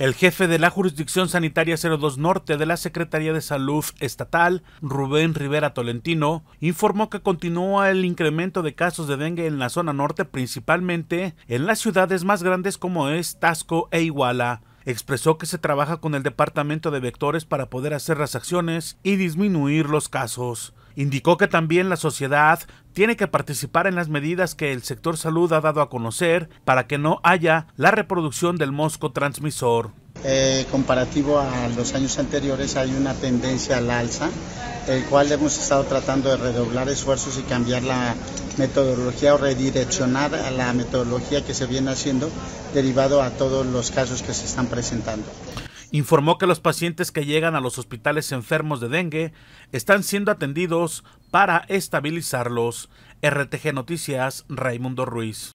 El jefe de la jurisdicción sanitaria 02 Norte de la Secretaría de Salud Estatal, Rubén Rivera Tolentino, informó que continúa el incremento de casos de dengue en la zona norte, principalmente en las ciudades más grandes como es Tasco e Iguala. Expresó que se trabaja con el departamento de vectores para poder hacer las acciones y disminuir los casos. Indicó que también la sociedad tiene que participar en las medidas que el sector salud ha dado a conocer para que no haya la reproducción del mosco transmisor. Eh, comparativo a los años anteriores hay una tendencia al alza, el cual hemos estado tratando de redoblar esfuerzos y cambiar la metodología o redireccionar a la metodología que se viene haciendo derivado a todos los casos que se están presentando. Informó que los pacientes que llegan a los hospitales enfermos de dengue están siendo atendidos para estabilizarlos. RTG Noticias, Raimundo Ruiz.